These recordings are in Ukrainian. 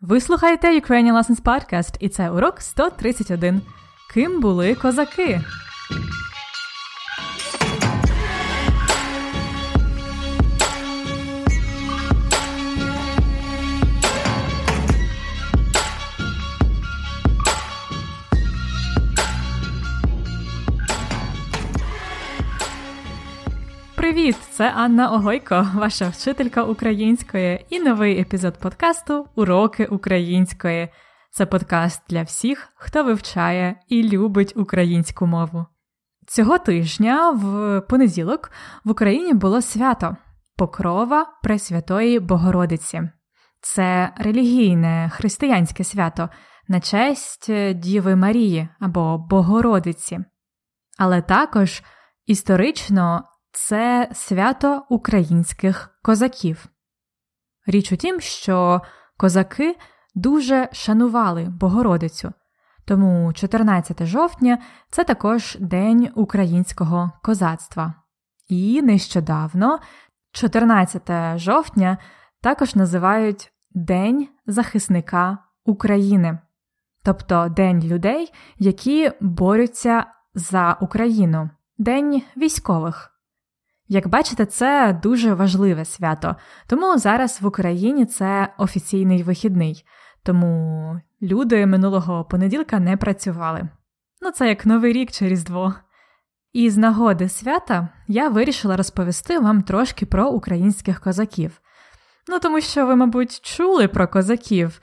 Ви слухаєте Ukrainian Lessons Podcast, і це урок 131. Ким були козаки? Це Анна Огойко, ваша вчителька української, і новий епізод подкасту Уроки української. Це подкаст для всіх, хто вивчає і любить українську мову. Цього тижня, в понеділок, в Україні було свято Покрова Пресвятої Богородиці. Це релігійне християнське свято на честь Діви Марії або Богородиці. Але також історично це свято українських козаків. Річ у тім, що козаки дуже шанували Богородицю, тому 14 жовтня це також День українського козацтва. І нещодавно, 14 жовтня, також називають День захисника України, тобто День людей, які борються за Україну, День військових. Як бачите, це дуже важливе свято, тому зараз в Україні це офіційний вихідний, тому люди минулого понеділка не працювали. Ну це як Новий рік чи Різдво. І з нагоди свята я вирішила розповісти вам трошки про українських козаків. Ну тому що ви, мабуть, чули про козаків,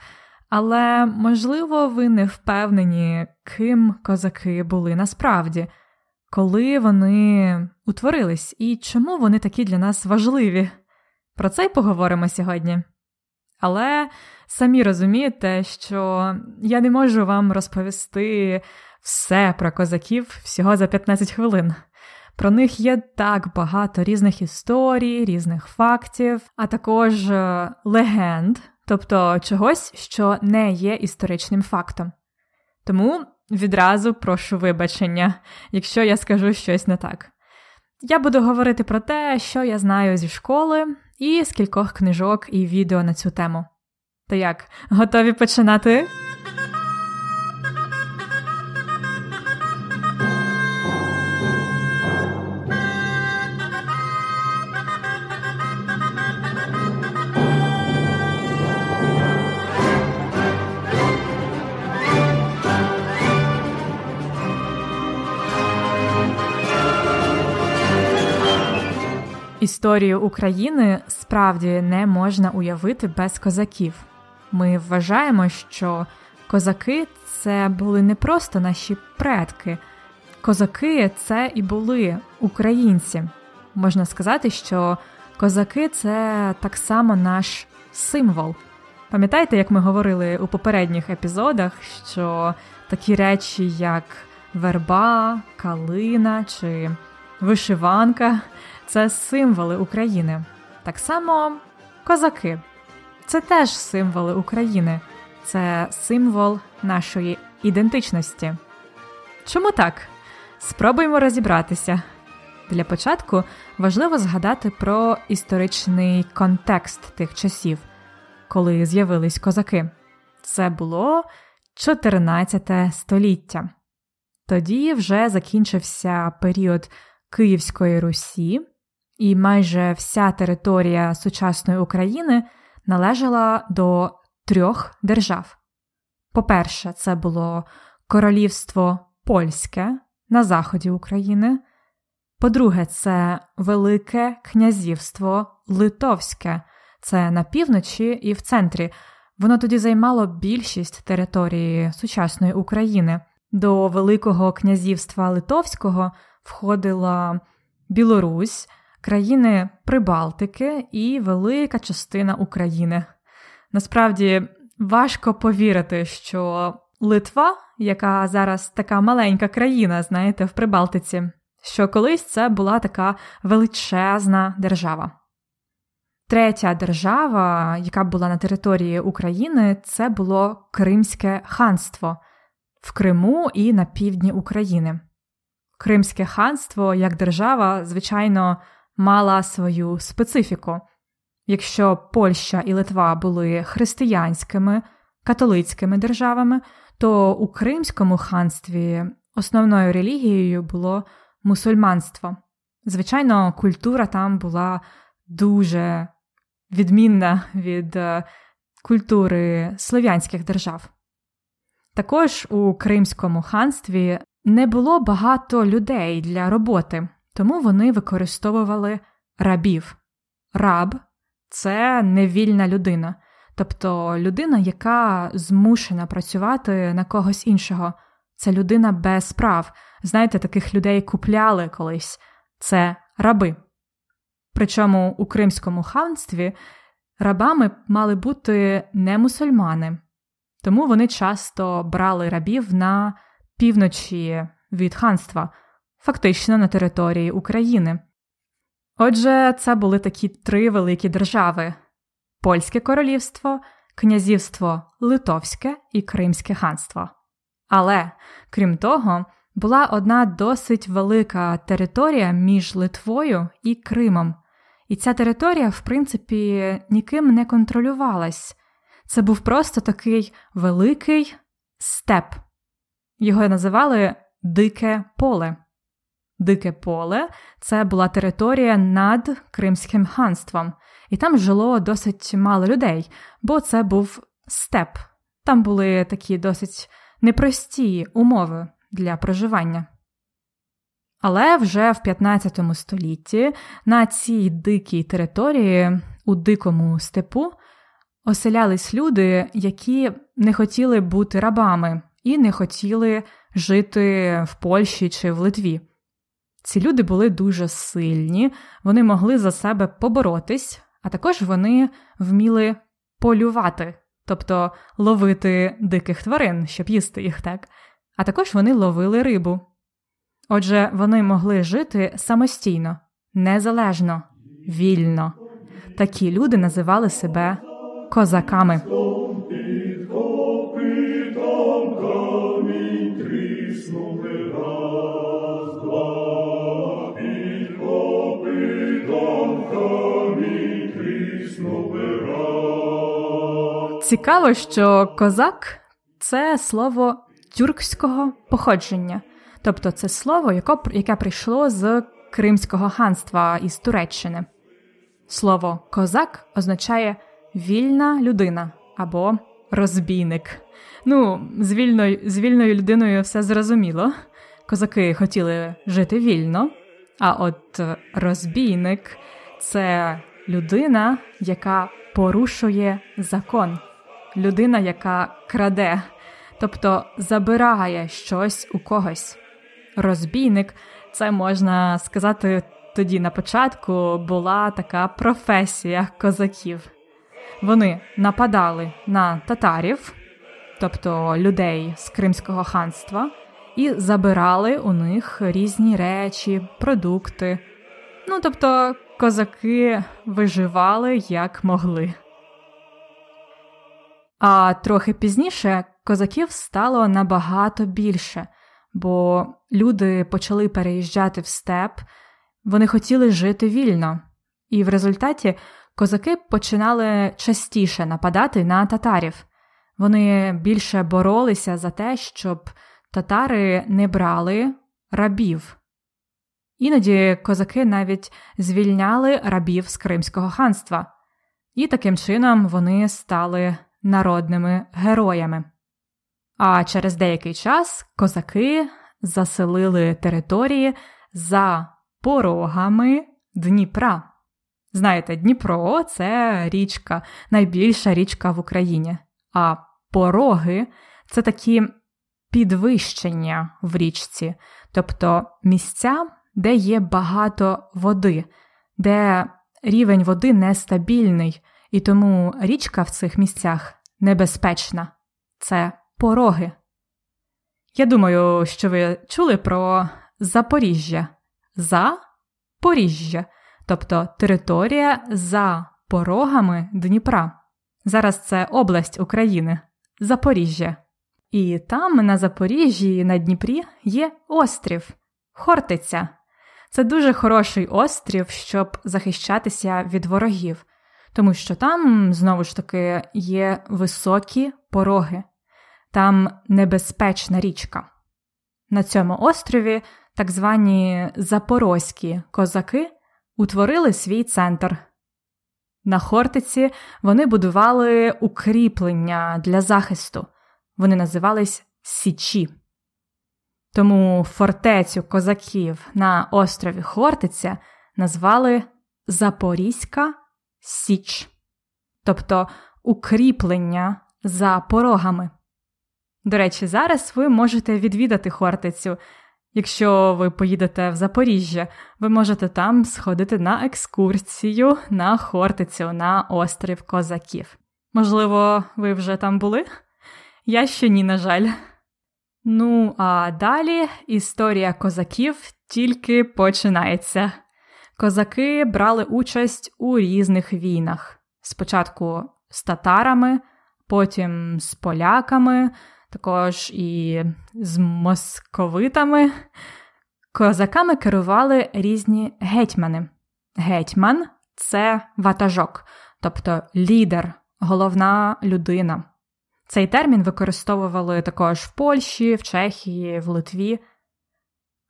але можливо ви не впевнені, ким козаки були насправді коли вони утворились і чому вони такі для нас важливі. Про це й поговоримо сьогодні. Але самі розумієте, що я не можу вам розповісти все про козаків всього за 15 хвилин. Про них є так багато різних історій, різних фактів, а також е, легенд, тобто чогось, що не є історичним фактом. Тому відразу прошу вибачення, якщо я скажу щось не так. Я буду говорити про те, що я знаю зі школи, і з кількох книжок і відео на цю тему. То як, готові починати? Історію України справді не можна уявити без козаків. Ми вважаємо, що козаки це були не просто наші предки, козаки це і були українці. Можна сказати, що козаки це так само наш символ. Пам'ятаєте, як ми говорили у попередніх епізодах, що такі речі, як верба, калина чи вишиванка це символи України. Так само козаки це теж символи України, це символ нашої ідентичності. Чому так? Спробуймо розібратися. Для початку важливо згадати про історичний контекст тих часів, коли з'явились козаки. Це було 14 століття. Тоді вже закінчився період Київської Русі, і майже вся територія сучасної України належала до трьох держав. По-перше, це було Королівство Польське на заході України. По-друге, це Велике Князівство Литовське, це на півночі і в центрі. Воно тоді займало більшість території сучасної України. До Великого Князівства Литовського входила Білорусь, країни Прибалтики і велика частина України. Насправді важко повірити, що Литва, яка зараз така маленька країна, знаєте, в Прибалтиці, що колись це була така величезна держава. Третя держава, яка була на території України, це було Кримське ханство в Криму і на півдні України. Кримське ханство як держава, звичайно, мала свою специфіку. Якщо Польща і Литва були християнськими католицькими державами, то у Кримському ханстві основною релігією було мусульманство. Звичайно, культура там була дуже відмінна від е, культури слов'янських держав. Також у Кримському ханстві не було багато людей для роботи. Тому вони використовували рабів. Раб це невільна людина, тобто людина, яка змушена працювати на когось іншого. Це людина без прав. Знаєте, таких людей купляли колись. Це раби. Причому у Кримському ханстві рабами мали бути не мусульмани, тому вони часто брали рабів на півночі від ханства фактично на території України. Отже, це були такі три великі держави Польське Королівство, Князівство Литовське і Кримське ханство. Але крім того, була одна досить велика територія між Литвою і Кримом. І ця територія, в принципі, ніким не контролювалась. Це був просто такий великий степ. Його називали Дике поле. Дике поле це була територія над Кримським ханством, і там жило досить мало людей, бо це був степ. Там були такі досить непрості умови для проживання. Але вже в 15 столітті на цій дикій території, у дикому степу, оселялись люди, які не хотіли бути рабами і не хотіли жити в Польщі чи в Литві. Ці люди були дуже сильні, вони могли за себе поборотись, а також вони вміли полювати, тобто ловити диких тварин, щоб їсти їх так. А також вони ловили рибу. Отже, вони могли жити самостійно, незалежно, вільно. Такі люди називали себе козаками. Цікаво, що козак це слово тюркського походження, тобто це слово, яке прийшло з Кримського ханства із Туреччини. Слово козак означає вільна людина або розбійник. Ну, з вільною, з вільною людиною все зрозуміло. Козаки хотіли жити вільно, а от розбійник це людина, яка порушує закон людина, яка краде, тобто забирає щось у когось. Розбійник, це можна сказати тоді на початку, була така професія козаків. Вони нападали на татарів, тобто людей з Кримського ханства, і забирали у них різні речі, продукти. Ну тобто, козаки виживали як могли. А трохи пізніше козаків стало набагато більше, бо люди почали переїжджати в степ, вони хотіли жити вільно, і в результаті козаки починали частіше нападати на татарів. Вони більше боролися за те, щоб татари не брали рабів. Іноді козаки навіть звільняли рабів з Кримського ханства, і таким чином вони стали народними героями. А через деякий час козаки заселили території за порогами Дніпра. Знаєте, Дніпро це річка, найбільша річка в Україні. А пороги це такі підвищення в річці, тобто місця, де є багато води, де рівень води нестабільний. І тому річка в цих місцях небезпечна це пороги. Я думаю, що ви чули про Запоріжжя. Запоріжжя, тобто територія за порогами Дніпра. Зараз це область України, Запоріжжя. І там, на Запоріжжі, на Дніпрі, є острів Хортиця. Це дуже хороший острів, щоб захищатися від ворогів тому що там знову ж таки є високі пороги, там небезпечна річка. На цьому острові так звані запорозькі козаки утворили свій центр. На Хортиці вони будували укріплення для захисту, вони називались Січі. Тому фортецю козаків на острові Хортиця назвали Запорізька Січ, тобто укріплення за порогами. До речі, зараз ви можете відвідати Хортицю. Якщо ви поїдете в Запоріжжя, ви можете там сходити на екскурсію на Хортицю на острів Козаків. Можливо, ви вже там були? Я ще ні, на жаль. Ну а далі історія козаків тільки починається козаки брали участь у різних війнах: спочатку з татарами, потім з поляками, також і з московитами. Козаками керували різні гетьмани. Гетьман це ватажок, тобто лідер, головна людина. Цей термін використовували також в Польщі, в Чехії, в Литві.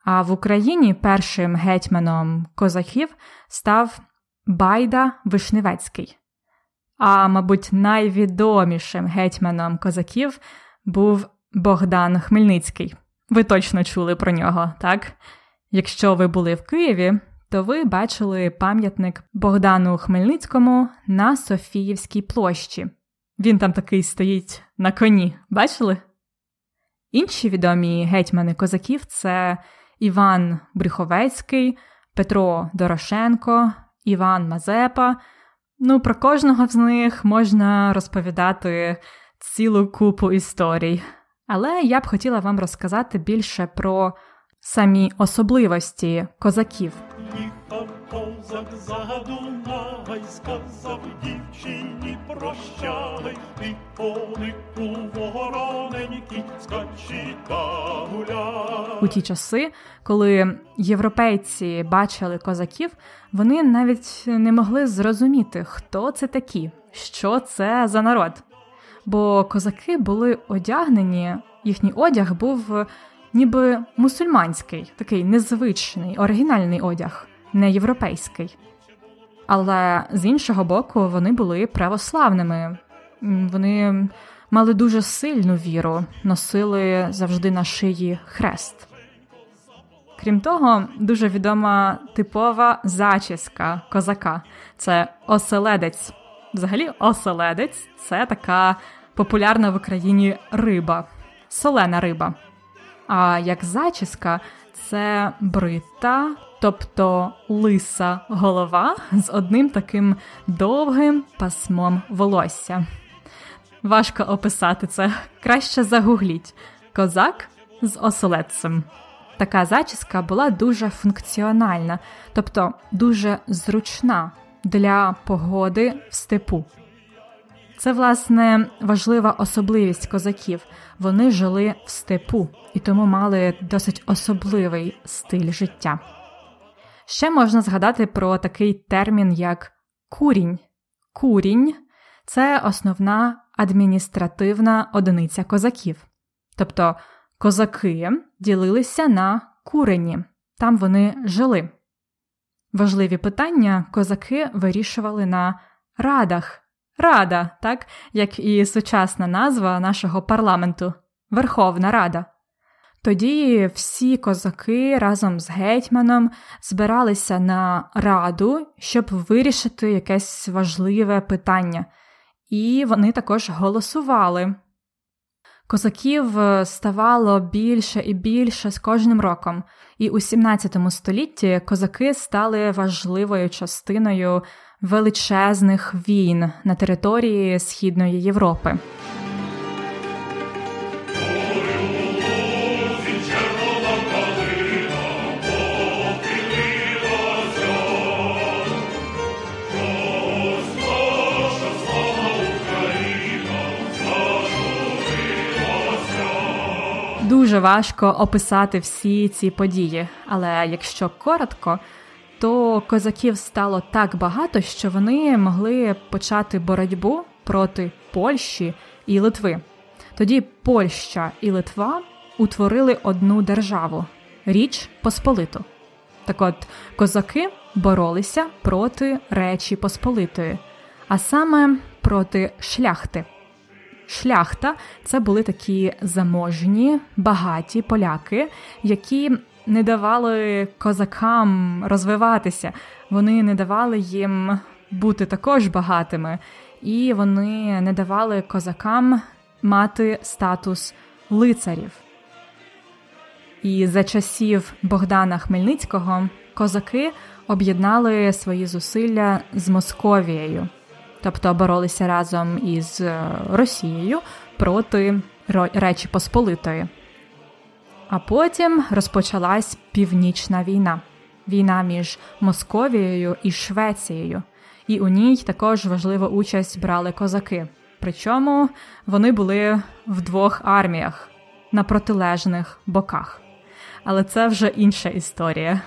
А в Україні першим гетьманом козаків став Байда Вишневецький. А, мабуть, найвідомішим гетьманом козаків був Богдан Хмельницький. Ви точно чули про нього, так? Якщо ви були в Києві, то ви бачили пам'ятник Богдану Хмельницькому на Софіївській площі. Він там такий стоїть на коні, бачили? Інші відомі гетьмани козаків це Іван Бріховецький, Петро Дорошенко, Іван Мазепа. Ну, про кожного з них можна розповідати цілу купу історій. Але я б хотіла вам розказати більше про самі особливості козаків. козак за сказав дівчині прощай, і конику вороненький, скачі та гуляй. У ті часи, коли європейці бачили козаків, вони навіть не могли зрозуміти, хто це такі, що це за народ. Бо козаки були одягнені, їхній одяг був ніби мусульманський, такий незвичний, оригінальний одяг, не європейський. Але з іншого боку, вони були православними, вони мали дуже сильну віру, носили завжди на шиї хрест. Крім того, дуже відома типова зачіска козака це оселедець. Взагалі, оселедець це така популярна в Україні риба, солена риба. А як зачіска, це брита, тобто лиса голова з одним таким довгим пасмом волосся. Важко описати це. Краще загугліть козак з оселедцем. Така зачіска була дуже функціональна, тобто дуже зручна для погоди в степу. Це власне важлива особливість козаків. Вони жили в степу і тому мали досить особливий стиль життя. Ще можна згадати про такий термін, як курінь. Курінь це основна адміністративна одиниця козаків. Тобто козаки ділилися на курені, там вони жили. Важливі питання козаки вирішували на радах. Рада, так як і сучасна назва нашого парламенту Верховна Рада. Тоді всі козаки разом з гетьманом збиралися на раду, щоб вирішити якесь важливе питання, і вони також голосували Козаків е, ставало більше і більше з кожним роком, і у XVII столітті козаки стали важливою частиною величезних війн на території Східної Європи. дуже важко описати всі ці події, але якщо коротко, то козаків стало так багато, що вони могли почати боротьбу проти Польщі і Литви. Тоді Польща і Литва утворили одну державу Річ Посполиту. Так от козаки боролися проти Речі Посполитої, а саме проти шляхти. Шляхта це були такі заможні, багаті поляки, які не давали козакам розвиватися, вони не давали їм бути також багатими, і вони не давали козакам мати статус лицарів. І за часів Богдана Хмельницького козаки об'єднали свої зусилля з Московією тобто боролися разом із е, Росією проти Речі Посполитої. А потім розпочалась північна війна, війна між Московією і Швецією. І у ній також важливу участь брали козаки. Причому вони були в двох арміях на протилежних боках. Але це вже інша історія.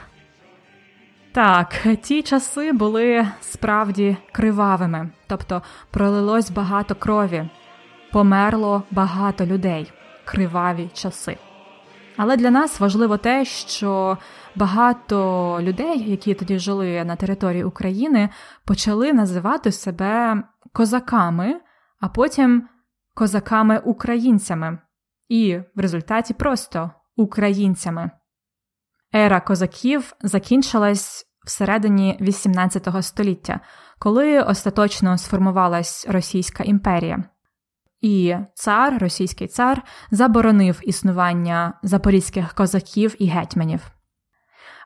Так, ті часи були справді кривавими, тобто пролилось багато крові, померло багато людей, криваві часи. Але для нас важливо те, що багато людей, які тоді жили на території України, почали називати себе козаками, а потім козаками-українцями, і в результаті просто українцями. Ера козаків закінчилась всередині XVIII століття, коли остаточно сформувалась Російська імперія. І цар, російський цар, заборонив існування запорізьких козаків і гетьманів.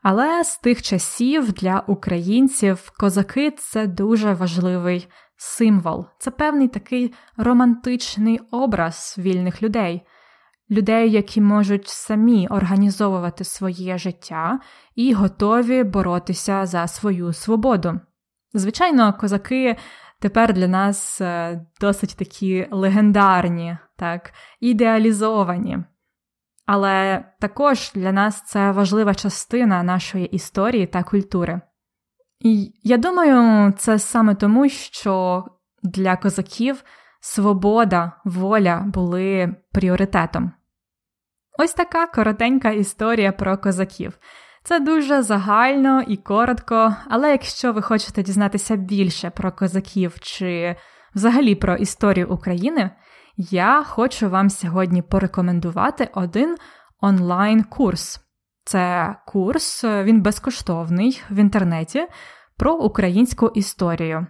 Але з тих часів для українців козаки це дуже важливий символ, це певний такий романтичний образ вільних людей людей, які можуть самі організовувати своє життя і готові боротися за свою свободу. Звичайно, козаки тепер для нас е, досить такі легендарні, так, ідеалізовані. Але також для нас це важлива частина нашої історії та культури. І я думаю, це саме тому, що для козаків свобода, воля були пріоритетом. Ось така коротенька історія про козаків. Це дуже загально і коротко, але якщо ви хочете дізнатися більше про козаків чи взагалі про історію України, я хочу вам сьогодні порекомендувати один онлайн-курс. Це курс, він безкоштовний в інтернеті про українську історію.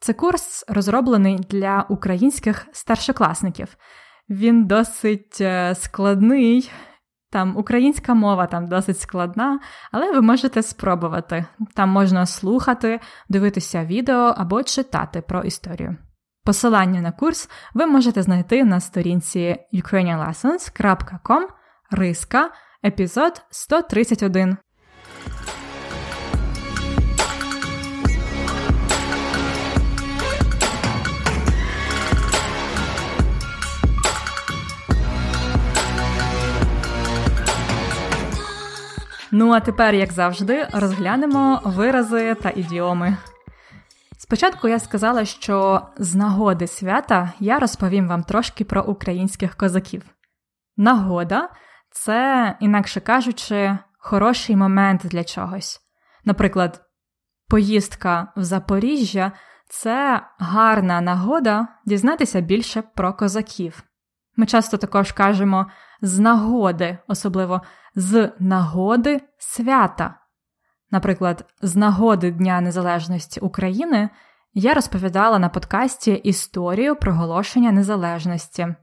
Це курс розроблений для українських старшокласників він досить е, складний. Там українська мова там досить складна, але ви можете спробувати. Там можна слухати, дивитися відео або читати про історію. Посилання на курс ви можете знайти на сторінці ukrainianlessons.com риска епізод 131. Ну а тепер, як завжди, розглянемо вирази та ідіоми. Спочатку я сказала, що з нагоди свята я розповім вам трошки про українських козаків. Нагода це, інакше кажучи, хороший момент для чогось. Наприклад, поїздка в Запоріжжя це гарна нагода дізнатися більше про козаків. Ми часто також кажемо, з нагоди, особливо з нагоди свята. Наприклад, з нагоди Дня Незалежності України я розповідала на подкасті історію проголошення незалежності.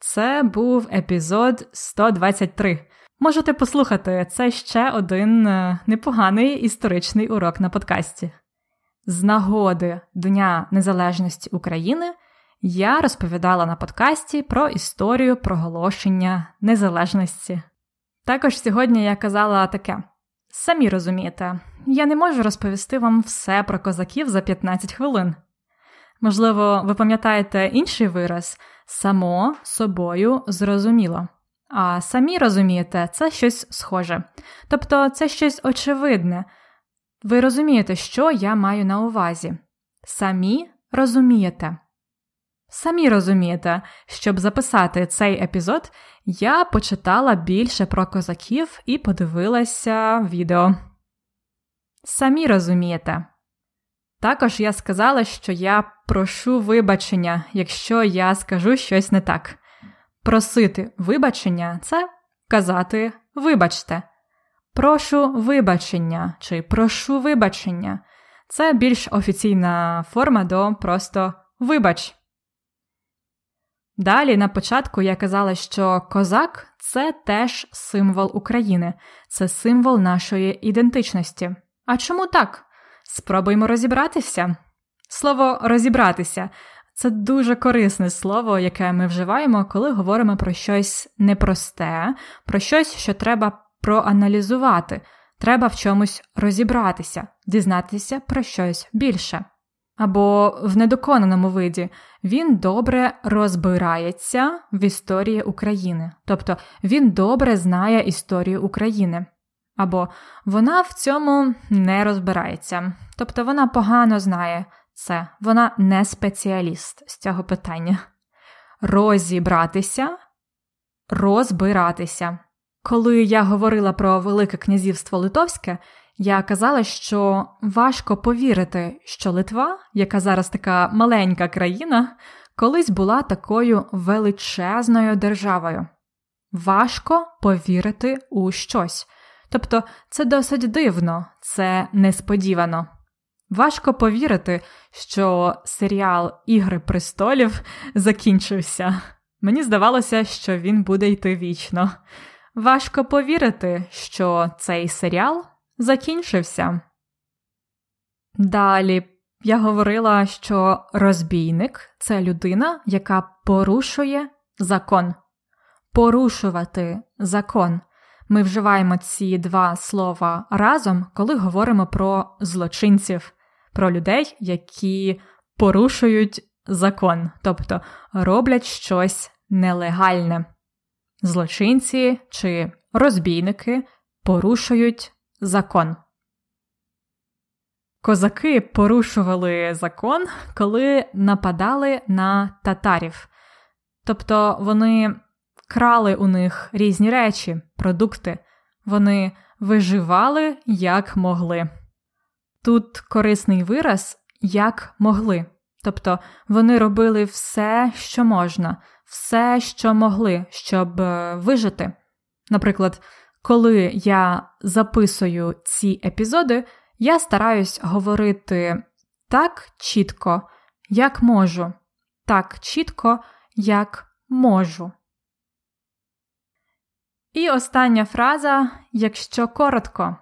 Це був епізод 123. Можете послухати, це ще один е, непоганий історичний урок на подкасті. З нагоди Дня Незалежності України я розповідала на подкасті про історію проголошення незалежності. Також сьогодні я казала таке: самі розумієте, я не можу розповісти вам все про козаків за 15 хвилин. Можливо, ви пам'ятаєте інший вираз само собою зрозуміло. А самі розумієте, це щось схоже. Тобто це щось очевидне. Ви розумієте, що я маю на увазі. Самі розумієте. Самі розумієте, щоб записати цей епізод, я почитала більше про козаків і подивилася відео. Самі розумієте. Також я сказала, що я прошу вибачення, якщо я скажу щось не так. Просити вибачення це казати вибачте. Прошу вибачення чи прошу вибачення це більш офіційна форма до просто вибач. Далі на початку я казала, що козак це теж символ України, це символ нашої ідентичності. А чому так? Спробуємо розібратися. Слово розібратися це дуже корисне слово, яке ми вживаємо, коли говоримо про щось непросте, про щось, що треба проаналізувати. Треба в чомусь розібратися, дізнатися про щось більше або в недоконаному виді, він добре розбирається в історії України, тобто він добре знає історію України. Або вона в цьому не розбирається, тобто вона погано знає це, вона не спеціаліст з цього питання. Розібратися, розбиратися. Коли я говорила про Велике Князівство Литовське, я казала, що важко повірити, що Литва, яка зараз така маленька країна, колись була такою величезною державою. Важко повірити у щось. Тобто це досить дивно, це несподівано. Важко повірити, що серіал Ігри престолів закінчився. Мені здавалося, що він буде йти вічно. Важко повірити, що цей серіал закінчився. Далі я говорила, що розбійник це людина, яка порушує закон. Порушувати закон. Ми вживаємо ці два слова разом, коли говоримо про злочинців, про людей, які порушують закон, тобто роблять щось нелегальне. Злочинці чи розбійники порушують закон. Козаки порушували закон, коли нападали на татарів. Тобто вони крали у них різні речі, продукти, вони виживали як могли. Тут корисний вираз як могли. Тобто вони робили все, що можна, все, що могли, щоб е, вижити. Наприклад, коли я записую ці епізоди, я стараюсь говорити так чітко, як можу. Так чітко, як можу. І остання фраза, якщо коротко.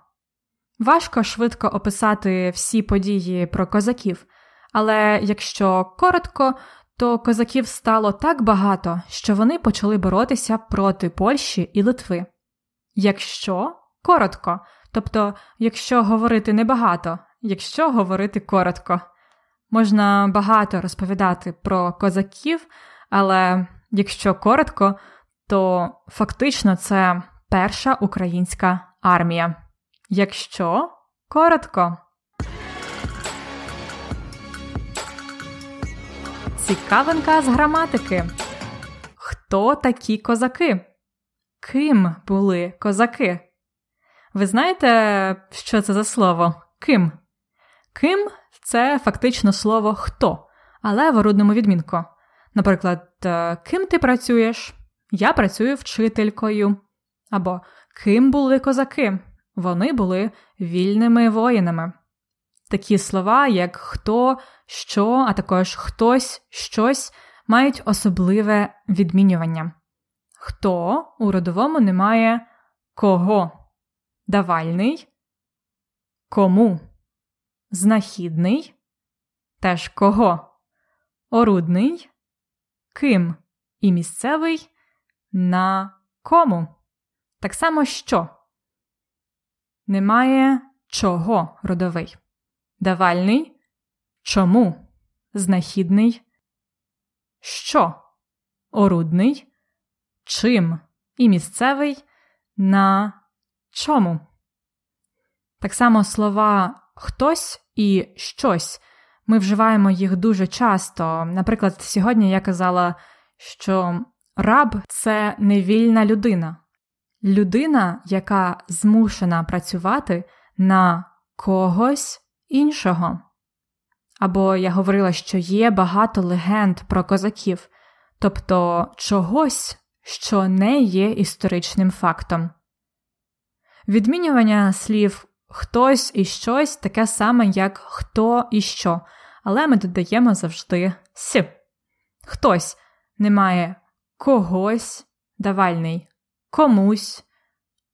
Важко швидко описати всі події про козаків. Але якщо коротко, то козаків стало так багато, що вони почали боротися проти Польщі і Литви. Якщо коротко, тобто, якщо говорити небагато, якщо говорити коротко, можна багато розповідати про козаків, але якщо коротко, то фактично це перша українська армія. Якщо коротко. Цікавинка з граматики. Хто такі козаки? Ким були козаки? Ви знаєте, що це за слово? Ким? Ким це фактично слово хто, але в орудному відмінку. Наприклад, е, ким ти працюєш? Я працюю вчителькою. Або Ким були козаки? Вони були вільними воїнами. Такі слова, як хто, що, а також хтось, щось мають особливе відмінювання хто у родовому немає кого, давальний, кому, знахідний, теж кого, орудний, ким і місцевий на кому. Так само що. Немає чого родовий. Давальний чому, знахідний, що, орудний, чим і місцевий на чому. Так само слова хтось і щось ми вживаємо їх дуже часто. Наприклад, сьогодні я казала, що раб це невільна людина, людина, яка змушена працювати на когось іншого. Або я говорила, що є багато легенд про козаків, тобто чогось що не є історичним фактом. Відмінювання слів хтось і щось таке саме, як хто і що, але ми додаємо завжди «с». Хтось немає когось давальний, комусь,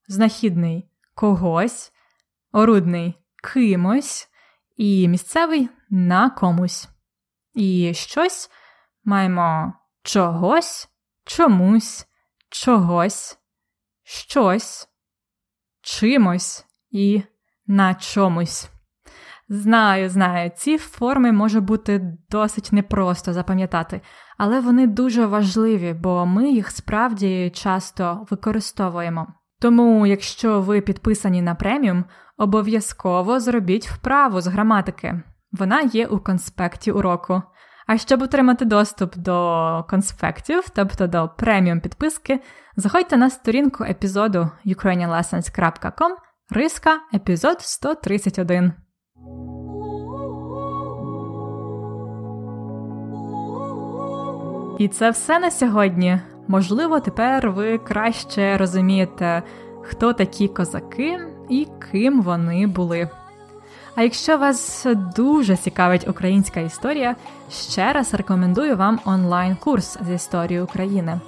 знахідний когось, орудний кимось і місцевий на комусь. І щось маємо чогось чомусь, чогось, щось, чимось і на чомусь. Знаю, знаю, ці форми може бути досить непросто запам'ятати, але вони дуже важливі, бо ми їх справді часто використовуємо. Тому, якщо ви підписані на преміум, обов'язково зробіть вправу з граматики. Вона є у конспекті уроку. А щоб отримати доступ до конспектів, тобто до преміум підписки, заходьте на сторінку епізоду ukrainianlessons.com риска епізод 131. І це все на сьогодні. Можливо, тепер ви краще розумієте, хто такі козаки і ким вони були. А якщо вас дуже цікавить українська історія, ще раз рекомендую вам онлайн-курс з історії України.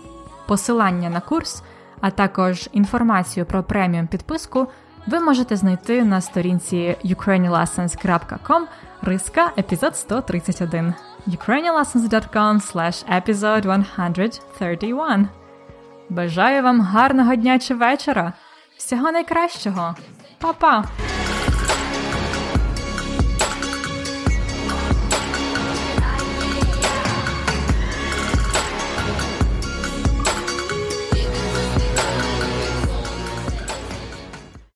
Посилання на курс, а також інформацію про преміум підписку ви можете знайти на сторінці ukrainianlessons.com риска епізод 131 ukrainianlessons.com slash episode 131 Бажаю вам гарного дня чи вечора! Всього найкращого! Па-па!